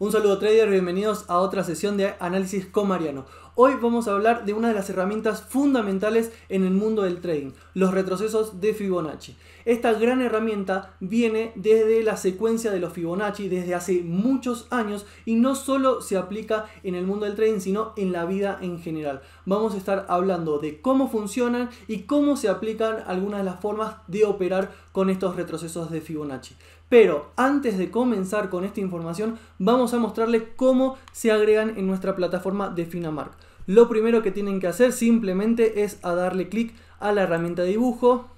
Un saludo trader bienvenidos a otra sesión de análisis con Mariano. Hoy vamos a hablar de una de las herramientas fundamentales en el mundo del trading, los retrocesos de Fibonacci. Esta gran herramienta viene desde la secuencia de los Fibonacci desde hace muchos años y no solo se aplica en el mundo del trading, sino en la vida en general. Vamos a estar hablando de cómo funcionan y cómo se aplican algunas de las formas de operar con estos retrocesos de Fibonacci. Pero antes de comenzar con esta información, vamos a mostrarles cómo se agregan en nuestra plataforma de Finamark. Lo primero que tienen que hacer simplemente es a darle clic a la herramienta de dibujo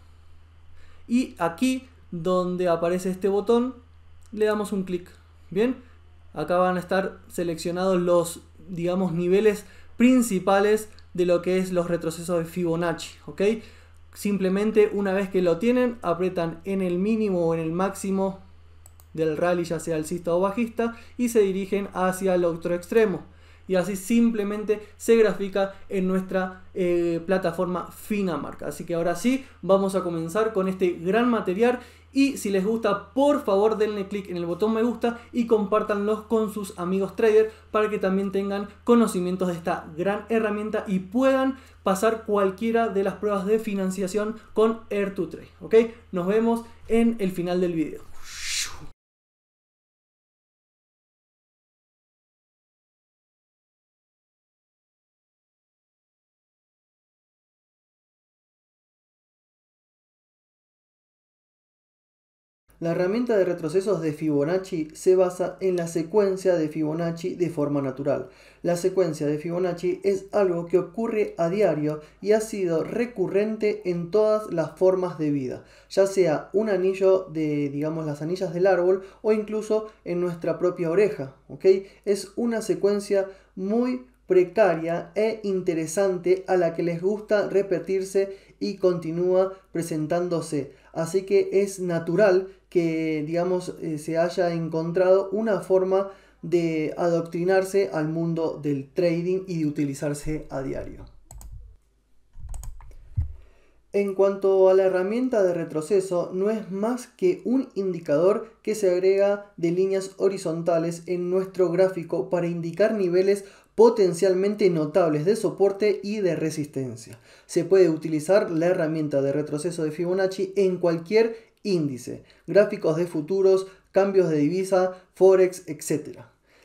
y aquí donde aparece este botón le damos un clic. Bien, acá van a estar seleccionados los, digamos, niveles principales de lo que es los retrocesos de Fibonacci, Simplemente una vez que lo tienen, apretan en el mínimo o en el máximo del rally, ya sea alcista o bajista, y se dirigen hacia el otro extremo y así simplemente se grafica en nuestra eh, plataforma Finamarca. Así que ahora sí, vamos a comenzar con este gran material y si les gusta, por favor denle clic en el botón me gusta y compártanlos con sus amigos trader para que también tengan conocimientos de esta gran herramienta y puedan pasar cualquiera de las pruebas de financiación con Air2Trade. ¿ok? Nos vemos en el final del video. La herramienta de retrocesos de Fibonacci se basa en la secuencia de Fibonacci de forma natural. La secuencia de Fibonacci es algo que ocurre a diario y ha sido recurrente en todas las formas de vida, ya sea un anillo de, digamos, las anillas del árbol o incluso en nuestra propia oreja. Es una secuencia muy precaria e interesante a la que les gusta repetirse y continúa presentándose. Así que es natural que, digamos, eh, se haya encontrado una forma de adoctrinarse al mundo del trading y de utilizarse a diario. En cuanto a la herramienta de retroceso, no es más que un indicador que se agrega de líneas horizontales en nuestro gráfico para indicar niveles potencialmente notables de soporte y de resistencia. Se puede utilizar la herramienta de retroceso de Fibonacci en cualquier índice, gráficos de futuros, cambios de divisa, forex, etc.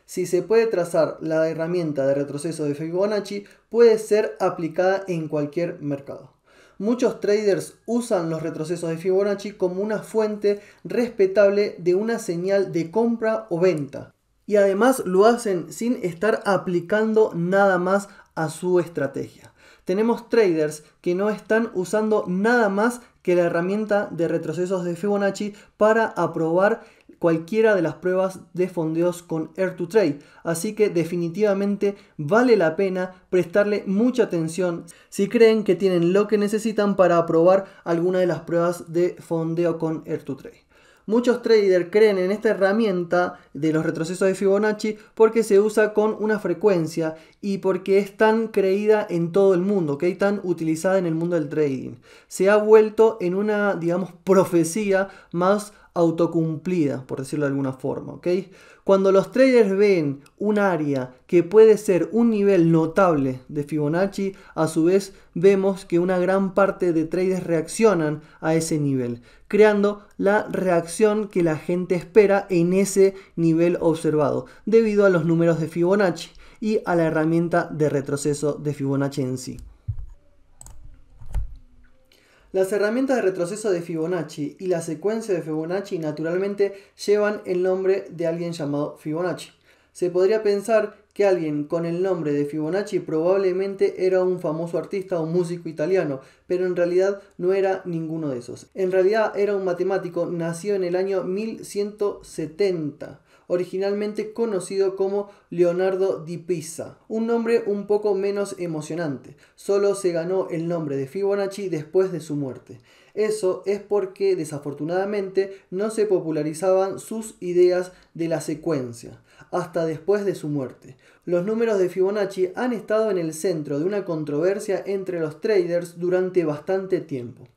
Si se puede trazar la herramienta de retroceso de Fibonacci, puede ser aplicada en cualquier mercado. Muchos traders usan los retrocesos de Fibonacci como una fuente respetable de una señal de compra o venta. Y además lo hacen sin estar aplicando nada más a su estrategia tenemos traders que no están usando nada más que la herramienta de retrocesos de Fibonacci para aprobar cualquiera de las pruebas de fondeos con Air2Trade. Así que definitivamente vale la pena prestarle mucha atención si creen que tienen lo que necesitan para aprobar alguna de las pruebas de fondeo con Air2Trade. Muchos traders creen en esta herramienta de los retrocesos de Fibonacci porque se usa con una frecuencia y porque es tan creída en todo el mundo, ¿ok? Tan utilizada en el mundo del trading. Se ha vuelto en una, digamos, profecía más autocumplida, por decirlo de alguna forma, ¿ok? Cuando los traders ven un área que puede ser un nivel notable de Fibonacci, a su vez vemos que una gran parte de traders reaccionan a ese nivel, creando la reacción que la gente espera en ese nivel observado, debido a los números de Fibonacci y a la herramienta de retroceso de Fibonacci en sí. Las herramientas de retroceso de Fibonacci y la secuencia de Fibonacci naturalmente llevan el nombre de alguien llamado Fibonacci. Se podría pensar que alguien con el nombre de Fibonacci probablemente era un famoso artista o músico italiano, pero en realidad no era ninguno de esos. En realidad era un matemático, nacido en el año 1170 originalmente conocido como Leonardo di Pisa, un nombre un poco menos emocionante. Solo se ganó el nombre de Fibonacci después de su muerte. Eso es porque desafortunadamente no se popularizaban sus ideas de la secuencia hasta después de su muerte. Los números de Fibonacci han estado en el centro de una controversia entre los traders durante bastante tiempo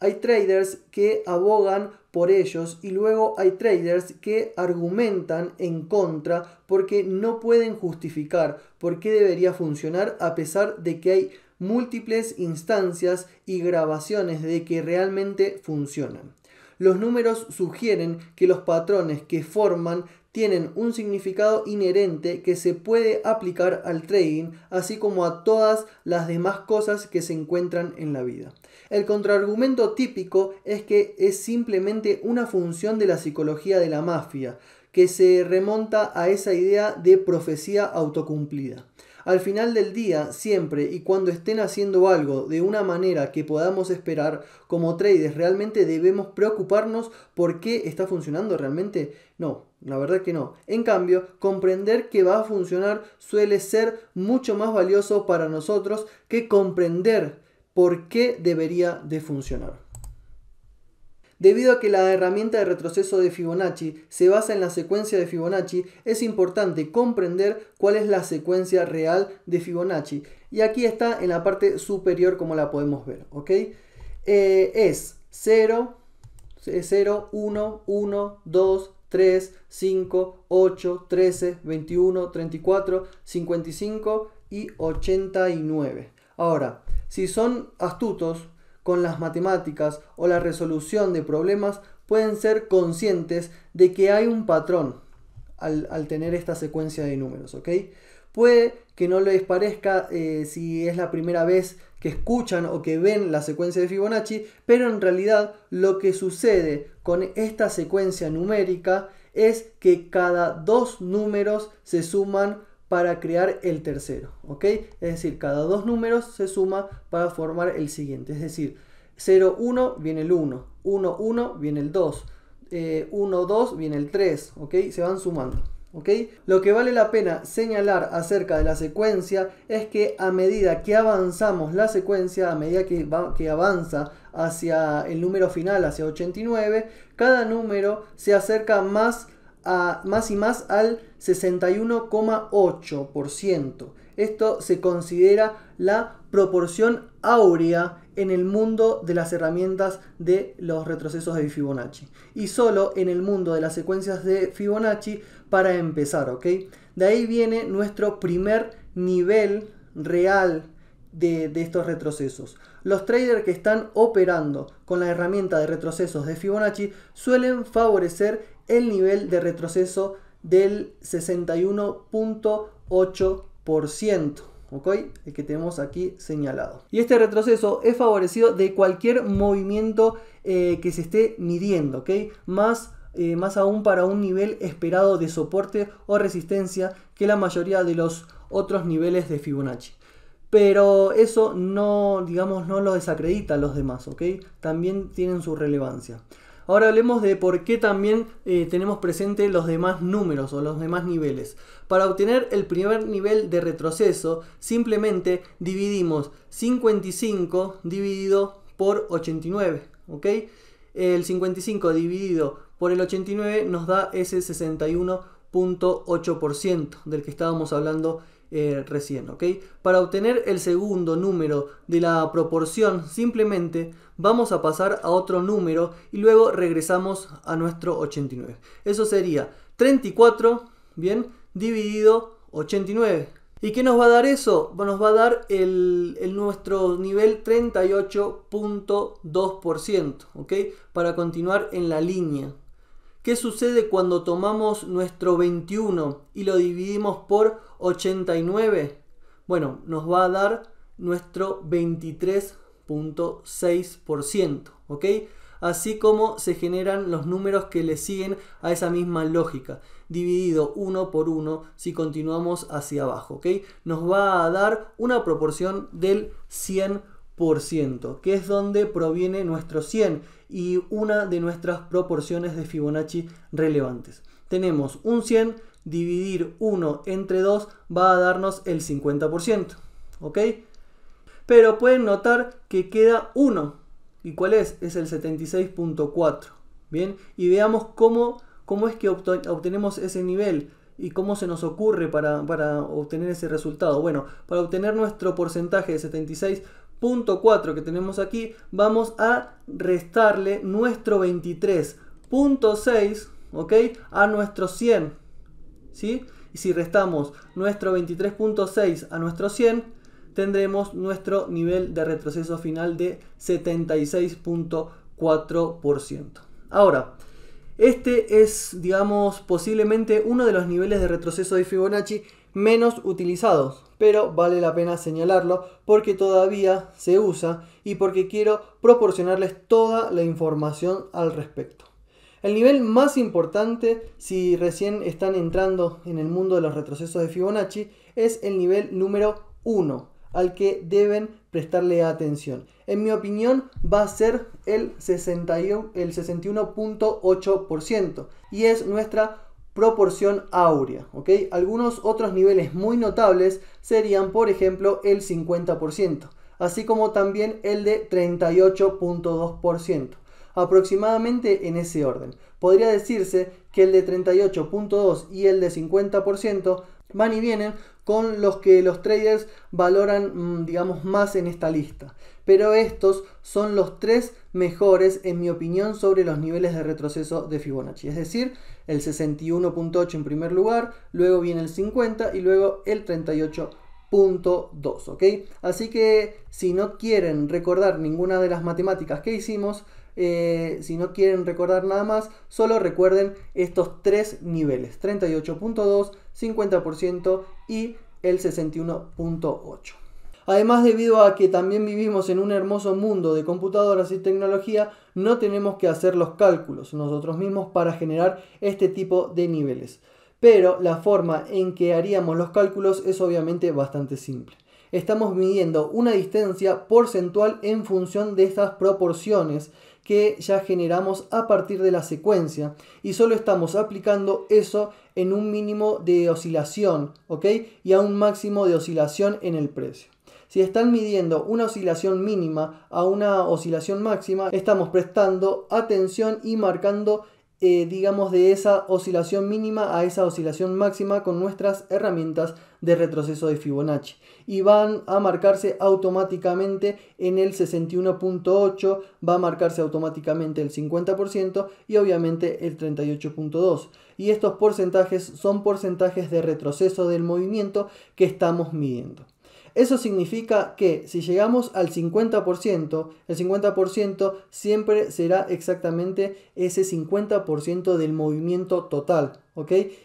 hay traders que abogan por ellos y luego hay traders que argumentan en contra porque no pueden justificar por qué debería funcionar a pesar de que hay múltiples instancias y grabaciones de que realmente funcionan. Los números sugieren que los patrones que forman tienen un significado inherente que se puede aplicar al trading, así como a todas las demás cosas que se encuentran en la vida. El contraargumento típico es que es simplemente una función de la psicología de la mafia, que se remonta a esa idea de profecía autocumplida. Al final del día, siempre y cuando estén haciendo algo de una manera que podamos esperar, como traders realmente debemos preocuparnos por qué está funcionando realmente. No, la verdad que no. En cambio, comprender que va a funcionar suele ser mucho más valioso para nosotros que comprender por qué debería de funcionar. Debido a que la herramienta de retroceso de Fibonacci se basa en la secuencia de Fibonacci, es importante comprender cuál es la secuencia real de Fibonacci. Y aquí está en la parte superior como la podemos ver, eh, es 0, 0, 1, 1, 2, 3, 5, 8, 13, 21, 34, 55 y 89. Ahora, si son astutos, con las matemáticas o la resolución de problemas pueden ser conscientes de que hay un patrón al, tener esta secuencia de números, ¿ok? Puede que no les parezca eh, si es la primera vez que escuchan o que ven la secuencia de Fibonacci, pero en realidad lo que sucede con esta secuencia numérica es que cada dos números se suman para crear el tercero, ¿ok? Es decir, cada dos números se suma para formar el siguiente, es decir, 0, 1 viene el 1, 1, 1 viene el 2, 1, 2 viene el 3, ¿ok? Se van sumando. ¿ok? Lo que vale la pena señalar acerca de la secuencia es que a medida que avanzamos la secuencia, a medida que, que avanza hacia el número final, hacia 89, cada número se acerca más a, más y más al 61,8%. Esto se considera la proporción áurea en el mundo de las herramientas de los retrocesos de Fibonacci. Y solo en el mundo de las secuencias de Fibonacci para empezar, ¿ok? De ahí viene nuestro primer nivel real de, de, estos retrocesos. Los traders que están operando con la herramienta de retrocesos de Fibonacci suelen favorecer el nivel de retroceso del 61.8%. ¿ok? El que tenemos aquí señalado. Y este retroceso es favorecido de cualquier movimiento eh, que se esté midiendo, Más, eh, más aún para un nivel esperado de soporte o resistencia que la mayoría de los otros niveles de Fibonacci. Pero eso no, digamos, no lo desacredita a los demás, También tienen su relevancia. Ahora hablemos de por qué también eh, tenemos presente los demás números o los demás niveles. Para obtener el primer nivel de retroceso, simplemente dividimos 55 dividido por 89, El 55 dividido por el 89 nos da ese 61.8% del que estábamos hablando eh, recién. ¿ok? Para obtener el segundo número de la proporción, simplemente vamos a pasar a otro número y luego regresamos a nuestro 89. Eso sería 34, bien, dividido 89. ¿Y qué nos va a dar eso? nos va a dar el, nuestro nivel 38.2%, ¿ok? Para continuar en la línea. ¿Qué sucede cuando tomamos nuestro 21 y lo dividimos por 89, bueno, nos va a dar nuestro 23.6%, ¿ok? Así como se generan los números que le siguen a esa misma lógica, dividido uno por uno si continuamos hacia abajo, ¿ok? Nos va a dar una proporción del 100%, que es donde proviene nuestro 100 y una de nuestras proporciones de Fibonacci relevantes. Tenemos un 100 dividir 1 entre 2 va a darnos el 50%. ¿Ok? Pero pueden notar que queda 1. ¿Y cuál es? Es el 76.4. Bien, y veamos cómo, cómo es que obtenemos ese nivel y cómo se nos ocurre para, para obtener ese resultado. Bueno, para obtener nuestro porcentaje de 76.4 que tenemos aquí, vamos a restarle nuestro 23.6, ¿ok? A nuestro 100, y si restamos nuestro 23.6 a nuestro 100, tendremos nuestro nivel de retroceso final de 76.4%. Ahora, este es, digamos, posiblemente uno de los niveles de retroceso de Fibonacci menos utilizados, pero vale la pena señalarlo porque todavía se usa y porque quiero proporcionarles toda la información al respecto. El nivel más importante, si recién están entrando en el mundo de los retrocesos de Fibonacci, es el nivel número 1, al que deben prestarle atención. En mi opinión va a ser el 61.8% y es nuestra proporción áurea. Algunos otros niveles muy notables serían, por ejemplo, el 50%, así como también el de 38.2% aproximadamente en ese orden. Podría decirse que el de 38.2 y el de 50% van y vienen con los que los traders valoran, mm, digamos, más en esta lista. Pero estos son los tres mejores, en mi opinión, sobre los niveles de retroceso de Fibonacci. Es decir, el 61.8 en primer lugar, luego viene el 50 y luego el 38.2 ¿ok? Así que si no quieren recordar ninguna de las matemáticas que hicimos, eh, si no quieren recordar nada más, solo recuerden estos tres niveles, 38.2, 50% y el 61.8. Además, debido a que también vivimos en un hermoso mundo de computadoras y tecnología, no tenemos que hacer los cálculos nosotros mismos para generar este tipo de niveles. Pero la forma en que haríamos los cálculos es obviamente bastante simple. Estamos midiendo una distancia porcentual en función de estas proporciones que ya generamos a partir de la secuencia y solo estamos aplicando eso en un mínimo de oscilación, ¿ok? Y a un máximo de oscilación en el precio. Si están midiendo una oscilación mínima a una oscilación máxima, estamos prestando atención y marcando eh, digamos, de esa oscilación mínima a esa oscilación máxima con nuestras herramientas de retroceso de Fibonacci. Y van a marcarse automáticamente en el 61.8, va a marcarse automáticamente el 50% y obviamente el 38.2. Y estos porcentajes son porcentajes de retroceso del movimiento que estamos midiendo. Eso significa que si llegamos al 50%, el 50% siempre será exactamente ese 50% del movimiento total,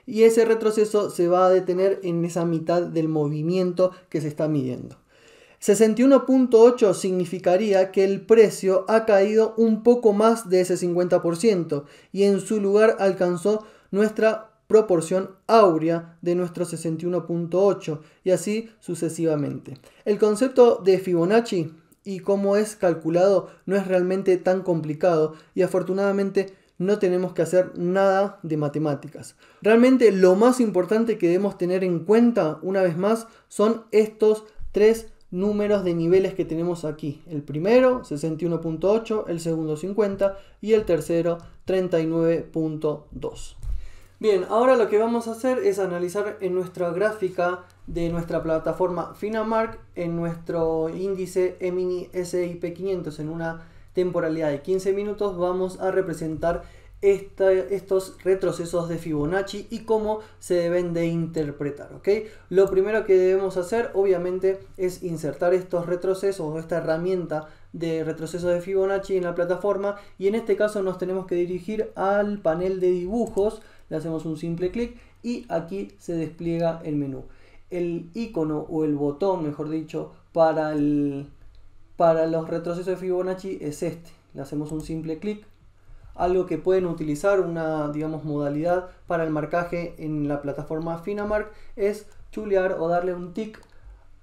Y ese retroceso se va a detener en esa mitad del movimiento que se está midiendo. 61.8 significaría que el precio ha caído un poco más de ese 50% y en su lugar alcanzó nuestra proporción áurea de nuestro 61.8 y así sucesivamente. El concepto de Fibonacci y cómo es calculado no es realmente tan complicado y afortunadamente no tenemos que hacer nada de matemáticas. Realmente lo más importante que debemos tener en cuenta una vez más son estos tres números de niveles que tenemos aquí. El primero 61.8, el segundo 50 y el tercero 39.2. Bien, ahora lo que vamos a hacer es analizar en nuestra gráfica de nuestra plataforma Finamark en nuestro índice EMINI SIP 500 en una temporalidad de 15 minutos vamos a representar estos retrocesos de Fibonacci y cómo se deben de interpretar. ¿ok? Lo primero que debemos hacer obviamente es insertar estos retrocesos o esta herramienta de retroceso de Fibonacci en la plataforma y en este caso nos tenemos que dirigir al panel de dibujos le hacemos un simple clic y aquí se despliega el menú. El icono o el botón, mejor dicho, para, el, para los retrocesos de Fibonacci es este. Le hacemos un simple clic, algo que pueden utilizar, una digamos modalidad para el marcaje en la plataforma Finamark es chulear o darle un tick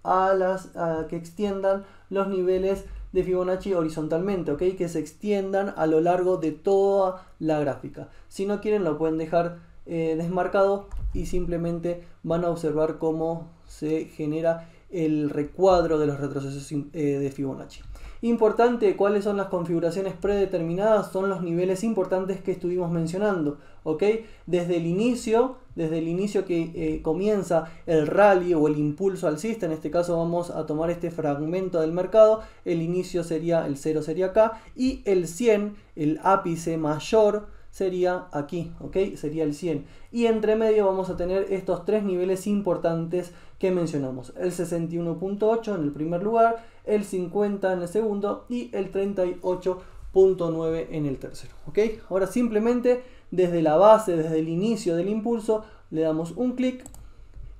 a las que extiendan los niveles de Fibonacci horizontalmente, ¿ok? Que se extiendan a lo largo de toda la gráfica. Si no quieren lo pueden dejar eh, desmarcado y simplemente van a observar cómo se genera el recuadro de los retrocesos eh, de Fibonacci. Importante, cuáles son las configuraciones predeterminadas, son los niveles importantes que estuvimos mencionando, ¿ok? Desde el inicio, desde el inicio que eh, comienza el rally o el impulso alcista, en este caso vamos a tomar este fragmento del mercado, el inicio sería, el 0 sería acá, y el 100, el ápice mayor, sería aquí, ¿ok? Sería el 100. Y entre medio vamos a tener estos tres niveles importantes que mencionamos. El 61.8 en el primer lugar, el 50 en el segundo y el 38.9 en el tercero, ¿ok? Ahora simplemente desde la base, desde el inicio del impulso, le damos un clic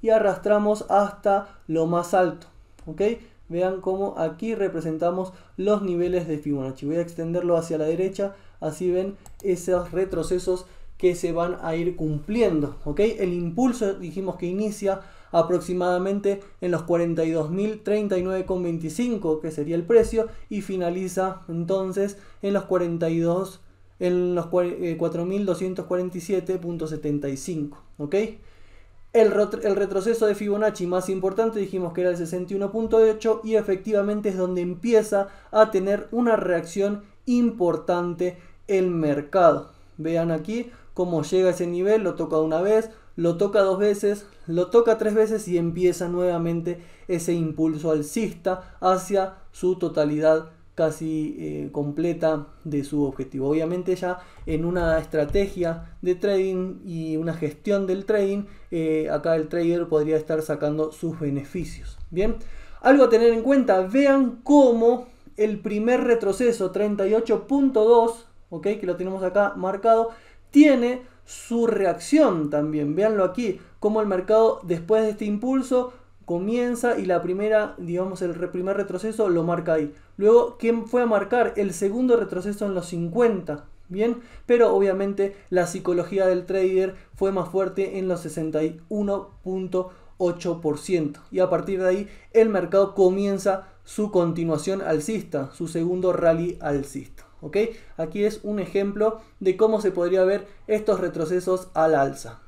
y arrastramos hasta lo más alto, ¿ok? Vean cómo aquí representamos los niveles de Fibonacci. Voy a extenderlo hacia la derecha así ven esos retrocesos que se van a ir cumpliendo. ¿ok? El impulso dijimos que inicia aproximadamente en los 42.039,25 que sería el precio y finaliza entonces en los 42 en los 4.247.75 eh, ok el, el, retroceso de Fibonacci más importante dijimos que era el 61.8 y efectivamente es donde empieza a tener una reacción importante el mercado. Vean aquí cómo llega ese nivel, lo toca una vez, lo toca dos veces, lo toca tres veces y empieza nuevamente ese impulso alcista hacia su totalidad casi eh, completa de su objetivo. Obviamente ya en una estrategia de trading y una gestión del trading, eh, acá el trader podría estar sacando sus beneficios. Bien, algo a tener en cuenta, vean cómo el primer retroceso 38.2 que lo tenemos acá marcado, tiene su reacción también. Veanlo aquí, cómo el mercado después de este impulso comienza y la primera, digamos, el primer retroceso lo marca ahí. Luego, ¿quién fue a marcar? El segundo retroceso en los 50, ¿bien? Pero obviamente la psicología del trader fue más fuerte en los 61.8%. Y a partir de ahí el mercado comienza su continuación alcista, su segundo rally alcista. ¿ok? Aquí es un ejemplo de cómo se podría ver estos retrocesos al alza.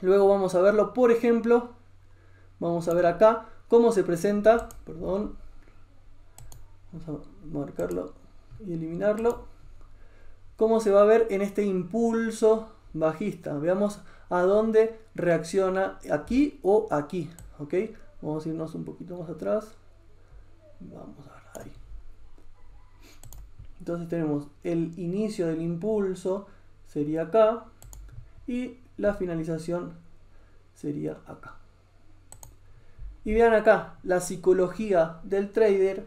Luego vamos a verlo, por ejemplo, vamos a ver acá cómo se presenta, perdón, vamos a marcarlo y eliminarlo, cómo se va a ver en este impulso bajista. Veamos a dónde reacciona, aquí o aquí, ¿ok? Vamos a irnos un poquito más atrás. Vamos entonces tenemos el inicio del impulso, sería acá, y la finalización sería acá. Y vean acá, la psicología del trader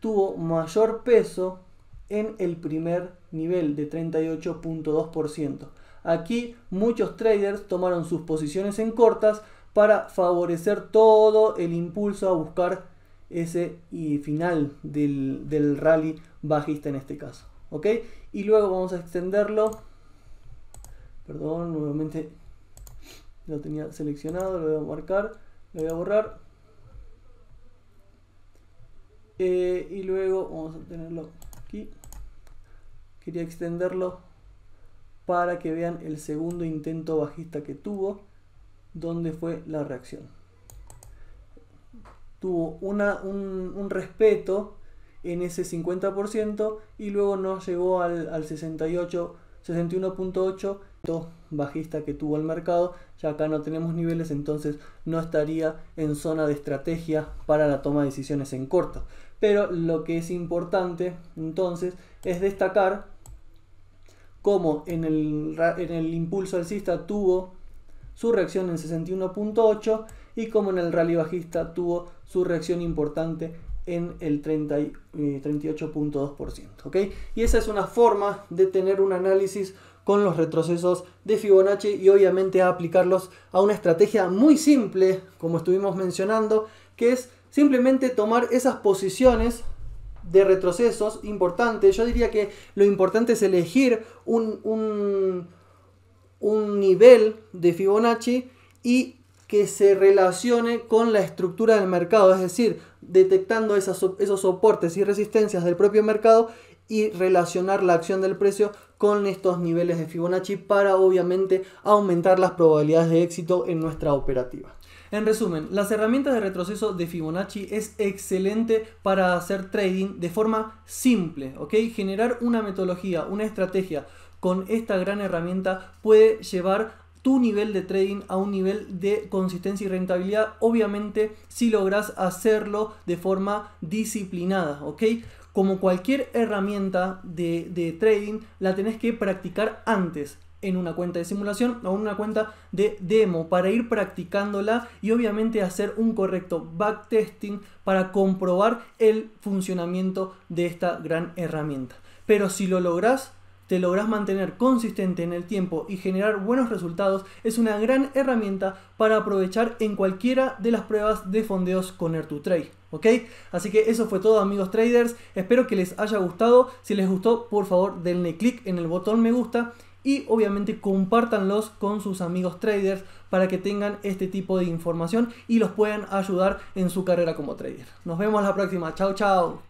tuvo mayor peso en el primer nivel de 38.2%. Aquí muchos traders tomaron sus posiciones en cortas para favorecer todo el impulso a buscar ese final del, del rally bajista en este caso. ¿Ok? Y luego vamos a extenderlo. Perdón, nuevamente lo tenía seleccionado, lo voy a marcar, lo voy a borrar. Eh, y luego vamos a tenerlo aquí. Quería extenderlo para que vean el segundo intento bajista que tuvo, donde fue la reacción. Tuvo una, un, un respeto en ese 50% y luego no llegó al, 68, 61.8, bajista que tuvo el mercado, ya acá no tenemos niveles, entonces no estaría en zona de estrategia para la toma de decisiones en corto. Pero lo que es importante entonces es destacar cómo en el, en el impulso alcista tuvo su reacción en 61.8 y como en el rally bajista tuvo su reacción importante en el 38.2%. Eh, ¿okay? Y esa es una forma de tener un análisis con los retrocesos de Fibonacci y obviamente aplicarlos a una estrategia muy simple, como estuvimos mencionando, que es simplemente tomar esas posiciones de retrocesos importantes. Yo diría que lo importante es elegir un, un, un nivel de Fibonacci y que se relacione con la estructura del mercado, es decir, detectando esos soportes y resistencias del propio mercado y relacionar la acción del precio con estos niveles de Fibonacci para obviamente aumentar las probabilidades de éxito en nuestra operativa. En resumen, las herramientas de retroceso de Fibonacci es excelente para hacer trading de forma simple, ¿ok? Generar una metodología, una estrategia con esta gran herramienta puede llevar tu nivel de trading a un nivel de consistencia y rentabilidad, obviamente si logras hacerlo de forma disciplinada, ¿ok? Como cualquier herramienta de, de trading, la tenés que practicar antes en una cuenta de simulación o en una cuenta de demo para ir practicándola y obviamente hacer un correcto backtesting para comprobar el funcionamiento de esta gran herramienta. Pero si lo logras te lográs mantener consistente en el tiempo y generar buenos resultados, es una gran herramienta para aprovechar en cualquiera de las pruebas de fondeos con air Trade, ¿Ok? Así que eso fue todo amigos traders, espero que les haya gustado, si les gustó por favor denle click en el botón me gusta y obviamente compártanlos con sus amigos traders para que tengan este tipo de información y los puedan ayudar en su carrera como trader. Nos vemos la próxima, chao chao.